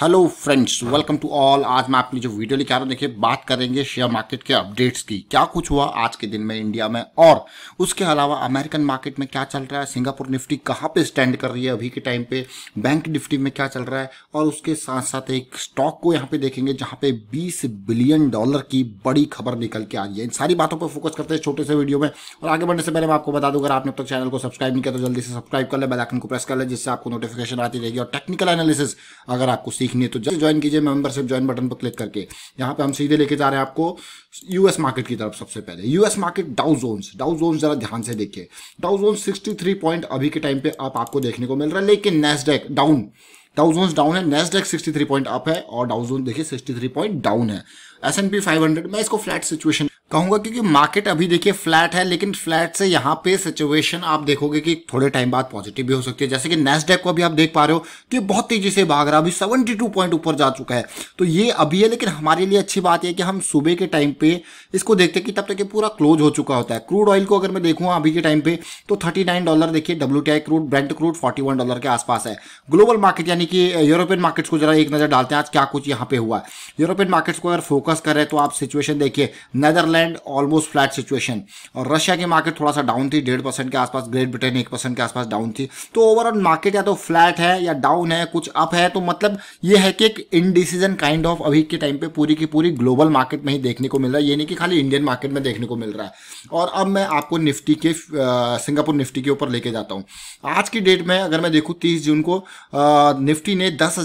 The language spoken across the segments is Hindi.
hello friends welcome to all आज मैं आपकी जो वीडियो लिखा आ रहा हूँ देखिए बात करेंगे शेयर मार्केट के अपडेट्स की क्या कुछ हुआ आज के दिन में इंडिया में और उसके अलावा अमेरिकन मार्केट में क्या चल रहा है सिंगापुर निफ्टी कहाँ पे स्टैंड कर रही है अभी के टाइम पे बैंक निफ्टी में क्या चल रहा है और उसके साथ साथ एक स्टॉक को यहाँ पे देखेंगे जहाँ पे बीस बिलियन डॉलर की बड़ी खबर निकल के आ रही है इन सारी बातों पर फोकस करते हैं छोटे से वीडियो में और आगे बढ़ने से पहले मैं आपको बता दूँ अगर आपने अब तक चैनल को सब्सक्राइब नहीं किया तो जल्दी से सब्सक्राइब कर ले बेलाइकन को प्रेस कर ले जिससे आपको नोटिफिकेशन आती रहेगी और टेक्निकल एनालिसिस अगर आपको सीखनी है तो ज्वाइन कीजिए मेंबरशिप ज्वाइन बटन पर क्लिक करके यहाँ पे हम सीधे लेके जा रहे हैं आपको यूएस मार्केट की तरफ सबसे पहले US market Dow Jones Dow Jones जरा ध्यान से देखिए डाउ जोन सिक्सटी पॉइंट अभी के टाइम पे आप आपको देखने को मिल रहा है लेकिन Nasdaq down Dow Jones down है नेस्डेक सिक्सटी पॉइंट अप है और डाउ जोन देखिए सिक्सटी पॉइंट डाउन है एस एन पी 500 मैं इसको फ्लैट सिचुएशन कहूंगा क्योंकि मार्केट अभी देखिए फ्लैट है लेकिन फ्लैट से यहाँ पे सिचुएशन आप देखोगे कि थोड़े टाइम बाद पॉजिटिव भी हो सकती है जैसे कि नेस्डेक को अभी आप देख पा रहे हो तो ये बहुत तेजी से भाग रहा है अभी 72 पॉइंट ऊपर जा चुका है तो ये अभी है लेकिन हमारे लिए अच्छी बात यह कि हम सुबह के टाइम पे इसको देखते कि तब तक ये पूरा क्लोज हो चुका होता है क्रूड ऑयल को अगर मैं देखूँ अभी के टाइम पे तो थर्टी डॉलर देखिए W crude Brent crude forty dollar के आसपास है ग्लोबल मार्केट यानी कि यूरोपियन मार्केट्स को जरा एक नजर डालते हैं आज क्या कुछ यहाँ पे हुआ है यूरोपियन मार्केट्स को अगर फोकस करें तो आप सिचुएशन देखिए Netherland and almost flat situation और रशिया की मार्केट थोड़ा सा डाउन थी डेढ़ परसेंट के आसपास ग्रेट ब्रिटेन एक परसेंट के आसपास डाउन थी तो ओवरऑल मार्केट या तो फ्लैट है या डाउन है कुछ अप है तो मतलब ये है कि एक इनडिसीजन काइंड ऑफ अभी के टाइम पे पूरी की पूरी ग्लोबल मार्केट में ही देखने को मिल रहा है ये नहीं कि खाली इंडियन मार्केट में देखने को मिल रहा है और अब मैं आपको निफ्टी के सिंगापुर निफ्टी के ऊपर लेके जाता हूँ आज की डेट में अगर मैं देखूँ तीस जून को निफ्टी ने दस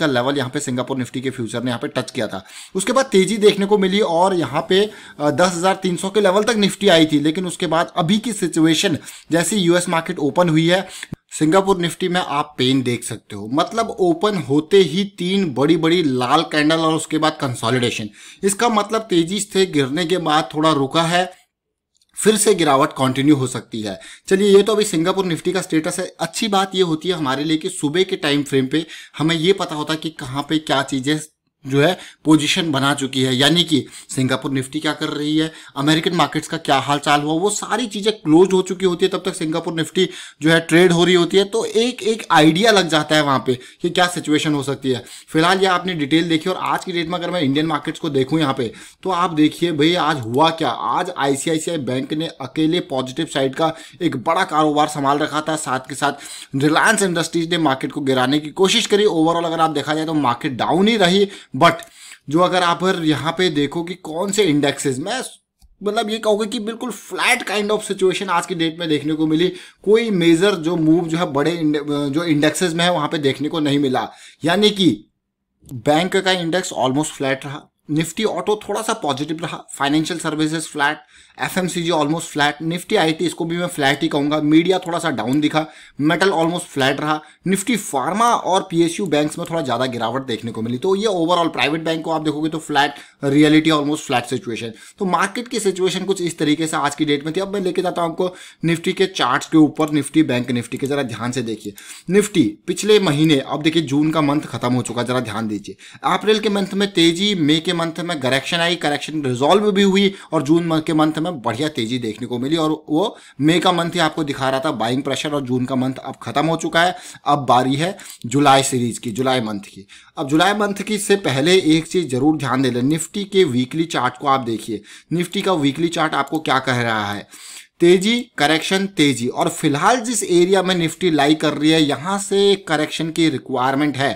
का लेवल यहाँ पे सिंगापुर निफ्टी के फ्यूचर ने यहाँ पे टच किया था उसके बाद तेजी देखने को मिली और यहाँ पे 10,300 के लेवल तक निफ्टी आई थी लेकिन उसके बाद अभी की सिचुएशन जैसे यूएस मार्केट ओपन हुई है सिंगापुर निफ्टी में आप पेन देख सकते हो मतलब ओपन होते ही तीन बड़ी बड़ी लाल कैंडल और उसके बाद कंसोलिडेशन इसका मतलब तेजी से गिरने के बाद थोड़ा रुका है फिर से गिरावट कंटिन्यू हो सकती है चलिए ये तो अभी सिंगापुर निफ्टी का स्टेटस है अच्छी बात ये होती है हमारे लिए कि सुबह के टाइम फ्रेम पे हमें ये पता होता है कि कहाँ पे क्या चीज़ें जो है पोजीशन बना चुकी है यानी कि सिंगापुर निफ्टी क्या कर रही है अमेरिकन मार्केट्स का क्या हाल चाल हुआ वो सारी चीज़ें क्लोज हो चुकी होती है तब तक सिंगापुर निफ्टी जो है ट्रेड हो रही होती है तो एक एक आइडिया लग जाता है वहाँ पे कि क्या सिचुएशन हो सकती है फिलहाल ये आपने डिटेल देखी और आज की डेट में अगर मैं इंडियन मार्केट्स को देखूँ यहाँ पे तो आप देखिए भाई आज हुआ क्या आज आई बैंक ने अकेले पॉजिटिव साइड का एक बड़ा कारोबार संभाल रखा था साथ के साथ रिलायंस इंडस्ट्रीज ने मार्केट को गिराने की कोशिश करी ओवरऑल अगर आप देखा जाए तो मार्केट डाउन ही रही बट जो अगर आप यहाँ पे देखो कि कौन से इंडेक्सेस मैं मतलब ये कहोगे कि बिल्कुल फ्लैट काइंड ऑफ सिचुएशन आज की डेट में देखने को मिली कोई मेजर जो मूव जो है बड़े जो इंडेक्सेस में है वहां पे देखने को नहीं मिला यानी कि बैंक का इंडेक्स ऑलमोस्ट फ्लैट रहा निफ्टी ऑटो थोड़ा सा पॉजिटिव रहा financial services flat F almost flat Nifty I T इसको भी मैं फ्लैट ही कहूंगा मीडिया थोड़ा सा डाउन दिखा मेटल ऑलमोस्ट फ्लैट रहा निफ्टी फार्मा और पीएसयू बैंक्स में थोड़ा ज़्यादा गिरावट देखने को मिली तो ये ओवरऑल प्राइवेट बैंक को आप देखोगे तो flat realty almost flat situation तो मार्केट की सिचुएशन कुछ इस तरीके से आज की डेट में थी अब मैं लेके जाता हूँ आपको निफ्टी के चार्ट के ऊपर निफ्टी बैंक निफ्टी के जरा ध्यान से देखिए निफ्टी पिछले महीने अब देखिए जून का मंथ खत्म हो चुका जरा ध्यान दीजिए अप्रैल के मंथ में तेजी मई के मंथ में करेक्शन आई करेक्शन रिजॉल्व भी हुई और जून के मंथ में में बढ़िया तेजी देखने को मिली और वो मई का मंथ ही आपको दिखा रहा था बाइंग प्रेशर और जून का मंथ अब खत्म हो चुका है अब बारी है जुलाई सीरीज की जुलाई मंथ की अब जुलाई मंथ की से पहले एक चीज जरूर ध्यान दे लें निफ्टी के वीकली चार्ट को आप देखिए निफ्टी का वीकली चार्ट आपको क्या कह रहा है तेजी करेक्शन तेजी और फिलहाल जिस एरिया में निफ्टी लाई कर रही है यहाँ से करेक्शन की रिक्वायरमेंट है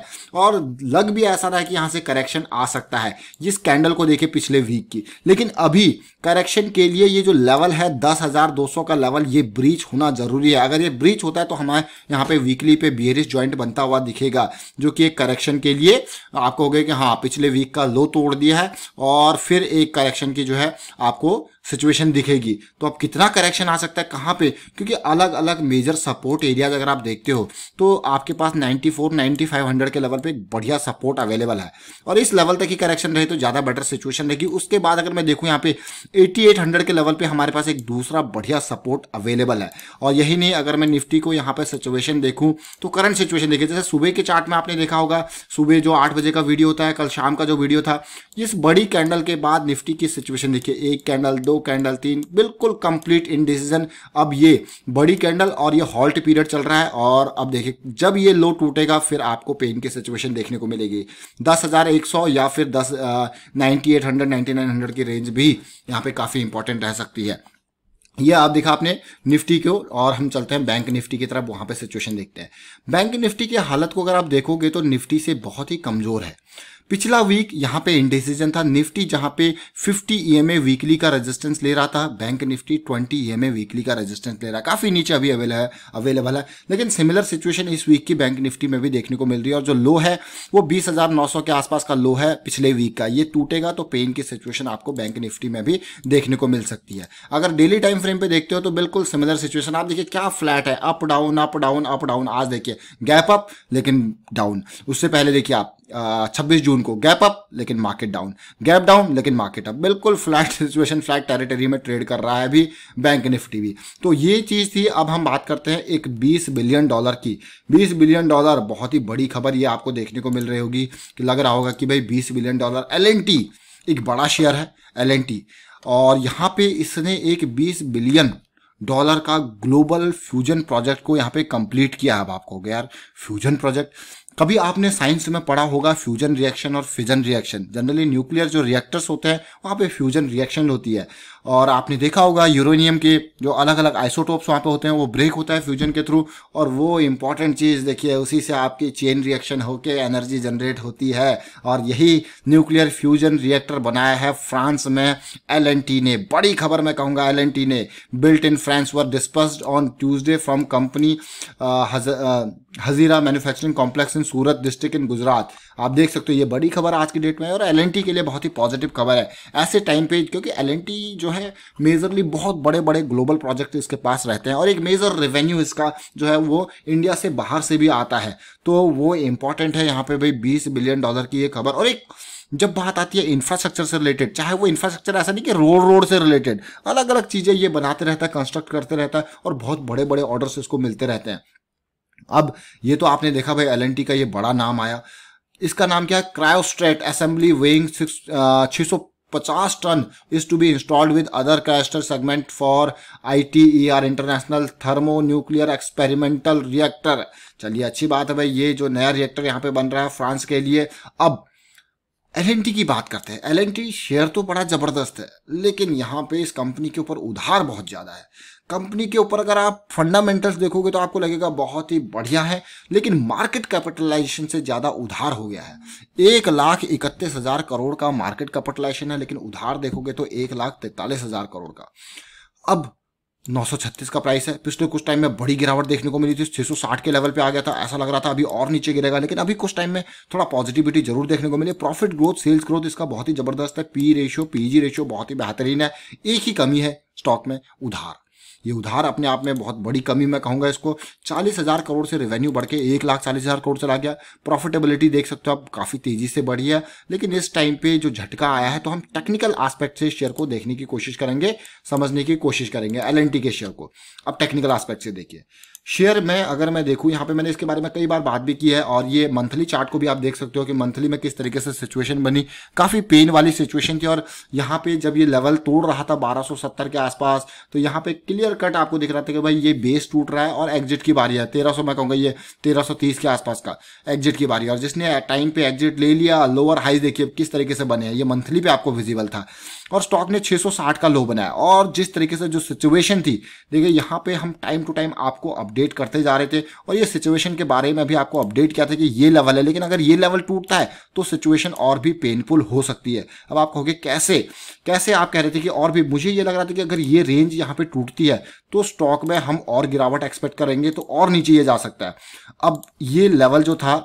और लग भी ऐसा रहा है कि यहाँ से करेक्शन आ सकता है जिस कैंडल को देखे पिछले वीक की लेकिन अभी करेक्शन के लिए ये जो लेवल है दस हज़ार दो सौ का लेवल ये ब्रीच होना ज़रूरी है अगर ये ब्रीच होता है तो हमारे यहाँ पे वीकली पे बियरिस ज्वाइंट बनता हुआ दिखेगा जो कि एक करेक्शन के लिए आपको हो गया कि हाँ पिछले वीक का लो तोड़ दिया है और फिर एक करेक्शन की जो है आपको सिचुएशन दिखेगी तो अब कितना करेक्शन आ सकता है कहाँ पे क्योंकि अलग अलग मेजर सपोर्ट एरियाज अगर आप देखते हो तो आपके पास 94 9500 हंड्रेड के लेवल पे बढ़िया सपोर्ट अवेलेबल है और इस लेवल तक ही करेक्शन रहे तो ज़्यादा बेटर सिचुएशन रहेगी उसके बाद अगर मैं देखूँ यहाँ पे 8800 के लेवल पर हमारे पास एक दूसरा बढ़िया सपोर्ट अवेलेबल है और यही नहीं अगर मैं निफ्टी को यहाँ पर सिचुएशन देखूँ तो करंट सिचुएशन देखिए जैसे सुबह के चार्ट में आपने देखा होगा सुबह जो आठ बजे का वीडियो होता है कल शाम का जो वीडियो था इस बड़ी कैंडल के बाद निफ्टी की सिचुएशन देखिए एक कैंडल दो कैंडल तीन बिल्कुल कंप्लीट इनडिसीजन अब ये बड़ी कैंडल और ये हॉल्ट पीरियड चल रहा है और अब देखिए जब ये लो टूटेगा फिर आपको पेन की सिचुएशन देखने को मिलेगी दस हज़ार एक सौ या फिर दस ninety eight hundred ninety nine hundred की रेंज भी यहाँ पे काफ़ी इंपॉर्टेंट रह सकती है ये आप देखा आपने निफ्टी को और हम चलते हैं बैंक निफ्टी की तरफ वहां पे सिचुएशन देखते हैं बैंक निफ्टी की हालत को अगर आप देखोगे तो निफ्टी से बहुत ही कमज़ोर है पिछला वीक यहाँ पे इंडिसीजन था निफ्टी जहाँ पे 50 ईएमए वीकली का रेजिस्टेंस ले रहा था बैंक निफ्टी 20 ईएमए वीकली का रेजिस्टेंस ले रहा है काफ़ी नीचे अभी अवेलेबल है अवेलेबल है लेकिन सिमिलर सिचुएशन इस वीक की बैंक निफ्टी में भी देखने को मिल रही है और जो लो है वो बीस के आसपास का लो है पिछले वीक का ये टूटेगा तो पेन की सिचुएशन आपको बैंक निफ्टी में भी देखने को मिल सकती है अगर डेली टाइम फ्रेम पर देखते हो तो बिल्कुल सिमिलर सिचुएशन आप देखिए क्या फ्लैट है up down up down up down आज देखिए गैप अप लेकिन डाउन उससे पहले देखिए आप छब्बीस जून को गैप अप लेकिन मार्केट डाउन गैप डाउन लेकिन मार्केट अप बिल्कुल फ्लैट सिचुएशन फ्लैट टेरिटरी में ट्रेड कर रहा है अभी बैंक निफ्टी भी तो ये चीज़ थी अब हम बात करते हैं एक 20 बिलियन डॉलर की 20 बिलियन डॉलर बहुत ही बड़ी खबर ये आपको देखने को मिल रही होगी कि लग रहा होगा कि भाई 20 बिलियन डॉलर एल एक बड़ा शेयर है एल और यहाँ पे इसने एक 20 बिलियन डॉलर का ग्लोबल फ्यूजन प्रोजेक्ट को यहाँ पे कंप्लीट किया है अब आपको यार फ्यूजन प्रोजेक्ट कभी आपने साइंस में पढ़ा होगा फ्यूजन रिएक्शन और फिजन रिएक्शन जनरली न्यूक्लियर जो रिएक्टर्स होते हैं वहाँ पे फ्यूजन रिएक्शन होती है और आपने देखा होगा यूरेनियम के जो अलग अलग आइसोटोप्स वहाँ पे होते हैं वो ब्रेक होता है फ्यूजन के थ्रू और वो इंपॉर्टेंट चीज़ देखिए उसी से आपकी चेन रिएक्शन होकर एनर्जी जनरेट होती है और यही न्यूक्लियर फ्यूजन रिएक्टर बनाया है फ्रांस में एल ने बड़ी खबर मैं कहूँगा एल ने built in France were disperse on Tuesday from company Hazira manufacturing complex in Surat district in Gujarat आप देख सकते हो ये बड़ी खबर आज की डेट में है और एल के लिए बहुत ही पॉजिटिव खबर है ऐसे टाइम पे क्योंकि एल जो है मेजरली बहुत बड़े बड़े ग्लोबल प्रोजेक्ट इसके पास रहते हैं और एक मेजर रेवेन्यू इसका जो है वो इंडिया से बाहर से भी आता है तो वो इंपॉर्टेंट है यहाँ पे भाई बीस बिलियन डॉलर की ये खबर और एक जब बात आती है इंफ्रास्ट्रक्चर से रिलेटेड चाहे वो इंफ्रास्ट्रक्चर ऐसा नहीं कि रोड रोड से रिलेटेड अलग अलग चीज़ें ये बनाते रहता है कंस्ट्रक्ट करते रहता है और बहुत बड़े बड़े ऑर्डर्स इसको मिलते रहते हैं अब ये तो आपने देखा भाई एल का ये बड़ा नाम आया इसका नाम क्या है क्रायोस्ट्रेट असेंबली वेइंग छः सौ पचास ton is to be installed with other cryostat segment for I T E R international thermo nuclear experimental reactor चलिए अच्छी बात है भाई ये जो नया रिएक्टर यहाँ पे बन रहा है फ्रांस के लिए अब एल की बात करते हैं एल शेयर तो बड़ा ज़बरदस्त है लेकिन यहाँ पे इस कंपनी के ऊपर उधार बहुत ज़्यादा है कंपनी के ऊपर अगर आप फंडामेंटल्स देखोगे तो आपको लगेगा बहुत ही बढ़िया है लेकिन मार्केट कैपिटलाइजेशन से ज़्यादा उधार हो गया है एक लाख इकतीस हज़ार करोड़ का मार्केट कैपिटलाइजेशन है लेकिन उधार देखोगे तो एक लाख तैंतालीस हज़ार करोड़ का अब 936 का प्राइस है पिछले कुछ टाइम में बड़ी गिरावट देखने को मिली थी 660 के लेवल पे आ गया था ऐसा लग रहा था अभी और नीचे गिरेगा लेकिन अभी कुछ टाइम में थोड़ा पॉजिटिविटी जरूर देखने को मिली प्रॉफिट ग्रोथ सेल्स ग्रोथ इसका बहुत ही जबरदस्त है पी रेशियो पीजी रेशियो बहुत ही बेहतरीन है एक ही कमी है स्टॉक में उधार ये उधार अपने आप में बहुत बड़ी कमी मैं कहूँगा इसको चालीस हज़ार करोड़ से रेवेन्यू बढ़ के एक लाख चालीस हज़ार करोड़ चला गया प्रॉफिटेबिलिटी देख सकते हो आप काफ़ी तेज़ी से बढ़ी है लेकिन इस टाइम पे जो झटका आया है तो हम टेक्निकल आस्पेक्ट से शेयर को देखने की कोशिश करेंगे समझने की कोशिश करेंगे एल के शेयर को अब टेक्निकल आस्पेक्ट से देखिए शेयर में अगर मैं देखूँ यहाँ पे मैंने इसके बारे में कई बार बात भी की है और ये मंथली चार्ट को भी आप देख सकते हो कि मंथली में किस तरीके से सिचुएशन बनी काफ़ी पेन वाली सिचुएशन थी और यहाँ पे जब ये लेवल तोड़ रहा था 1270 के आसपास तो यहाँ पे क्लियर कट आपको दिख रहा था कि भाई ये बेस टूट रहा है और एग्जिट की बारी है तेरह मैं कहूँगा ये तेरह के आसपास का एग्जिट की बारी है और जिसने टाइम पे एग्जिट ले लिया लोअर हाई देखिए किस तरीके से बने हैं ये मंथली पे आपको विजिबल था और स्टॉक ने 660 का लो बनाया और जिस तरीके से जो सिचुएशन थी देखिए यहाँ पे हम टाइम टू टाइम आपको अपडेट अपडेट करते जा रहे थे और ये सिचुएशन के बारे में भी आपको अपडेट किया था कि ये लेवल है लेकिन अगर ये लेवल टूटता है तो सिचुएशन और भी पेनफुल हो सकती है अब आप कहोगे कैसे कैसे आप कह रहे थे कि और भी मुझे ये लग रहा था कि अगर ये रेंज यहाँ पर टूटती है तो स्टॉक में हम और गिरावट एक्सपेक्ट करेंगे तो और नीचे ये जा सकता है अब ये लेवल जो था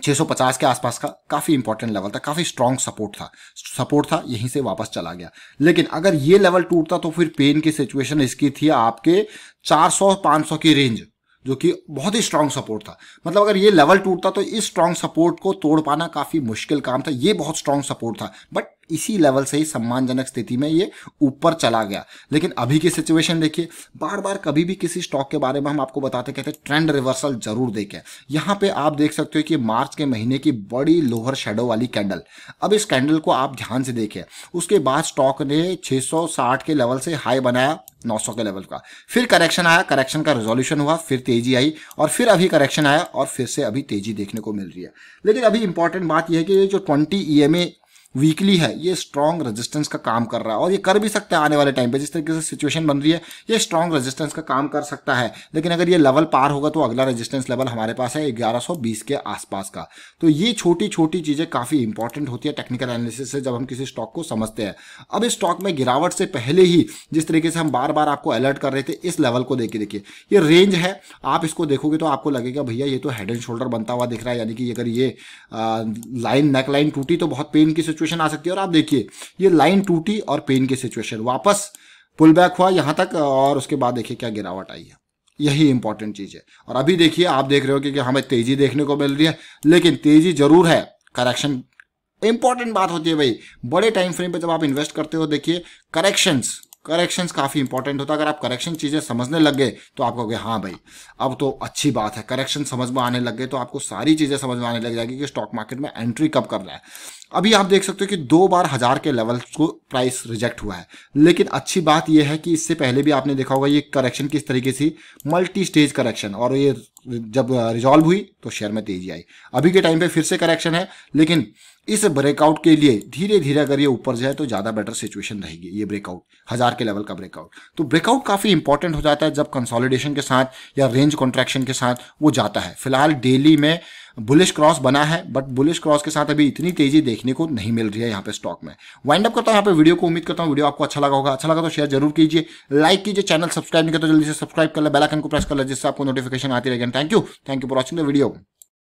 650 के आसपास का काफ़ी इंपॉर्टेंट लेवल था काफ़ी स्ट्रांग सपोर्ट था सपोर्ट था यहीं से वापस चला गया लेकिन अगर ये लेवल टूटता तो फिर पेन की सिचुएशन इसकी थी आपके 400-500 की रेंज जो कि बहुत ही स्ट्रांग सपोर्ट था मतलब अगर ये लेवल टूटता तो इस स्ट्रांग सपोर्ट को तोड़ पाना काफ़ी मुश्किल काम था ये बहुत स्ट्रांग सपोर्ट था बट इसी लेवल से ही सम्मानजनक स्थिति में ये ऊपर चला गया लेकिन अभी की सिचुएशन देखिए बार बार कभी भी किसी स्टॉक के बारे में हम आपको बताते कहते हैं ट्रेंड रिवर्सल जरूर देखें यहाँ पे आप देख सकते हो कि मार्च के महीने की बड़ी लोअर शेडो वाली कैंडल अब इस कैंडल को आप ध्यान से देखें उसके बाद स्टॉक ने 660 के लेवल से हाई बनाया 900 के लेवल का फिर करेक्शन आया करेक्शन का रिजोल्यूशन हुआ फिर तेजी आई और फिर अभी करेक्शन आया और फिर से अभी तेजी देखने को मिल रही है लेकिन अभी इंपॉर्टेंट बात यह है कि जो 20 ई वीकली है ये स्ट्रॉन्ग रेजिस्टेंस का काम कर रहा है और ये कर भी सकता है आने वाले टाइम पे जिस तरीके से सिचुएशन बन रही है ये स्ट्रॉन्ग रेजिस्टेंस का काम कर सकता है लेकिन अगर ये लेवल पार होगा तो अगला रेजिस्टेंस लेवल हमारे पास है 1120 के आसपास का तो ये छोटी छोटी चीज़ें काफ़ी इंपॉर्टेंट होती है टेक्निकल एनालिसिस से जब हम किसी स्टॉक को समझते हैं अब इस स्टॉक में गिरावट से पहले ही जिस तरीके से हम बार बार आपको अलर्ट कर रहे थे इस लेवल को देखिए देखिए ये रेंज है आप इसको देखोगे तो आपको लगेगा भैया ये तो हेड एंड शोल्डर बनता हुआ दिख रहा है यानी कि अगर ये लाइन नेक लाइन टूटी तो बहुत पेन की सिचुएशन आ सकती है और आप देखिए ये लाइन टूटी और पेन की सिचुएशन वापस पुल बैक हुआ यहां तक और उसके बाद देखिए क्या गिरावट आई है यही इंपॉर्टेंट चीज़ है और अभी देखिए आप देख रहे हो कि हमें तेजी देखने को मिल रही है लेकिन तेजी जरूर है करेक्शन इंपॉर्टेंट बात होती है भाई बड़े टाइम फ्रेम पे जब आप इन्वेस्ट करते हो देखिए करेक्शंस करेक्शन काफ़ी इंपॉर्टेंट होता है अगर आप करेक्शन चीज़ें समझने लग गए तो आप कहोगे हाँ भाई अब तो अच्छी बात है करेक्शन समझ में आने लग गए तो आपको सारी चीज़ें समझ में आने लग जाएगी कि स्टॉक मार्केट में एंट्री कब करना है अभी आप देख सकते हो कि दो बार हज़ार के लेवल को प्राइस रिजेक्ट हुआ है लेकिन अच्छी बात यह है कि इससे पहले भी आपने देखा होगा ये करेक्शन किस तरीके से मल्टी स्टेज करेक्शन और ये जब रिजॉल्व हुई तो शेयर में तेजी आई अभी के टाइम पे फिर से करेक्शन है लेकिन इस ब्रेकआउट के लिए धीरे धीरे अगर ये ऊपर जाए तो ज़्यादा बेटर सिचुएशन रहेगी ये ब्रेकआउट हज़ार के लेवल का ब्रेकआउट तो ब्रेकआउट काफ़ी इंपॉर्टेंट हो जाता है जब कंसोलिडेशन के साथ या रेंज कॉन्ट्रैक्शन के साथ वो जाता है फिलहाल डेली में बुलिश क्रॉस बना है बट बुलिश क्रॉस के साथ अभी इतनी तेजी देखने को नहीं मिल रही है यहाँ पे स्टॉक में वाइंड अप करता हूँ यहाँ पे वीडियो को उम्मीद करता हूँ वीडियो आपको अच्छा लगा होगा अच्छा लगा तो शेयर जरूर कीजिए लाइक कीजिए चैनल सब्सक्राइब नहीं करता तो जल्दी से सब्सक्राइब कर ले बेलाइकन को प्रेस कर ले जिससे आपको नोटिफिकेशन आती रहेगी thank you thank you for watching the video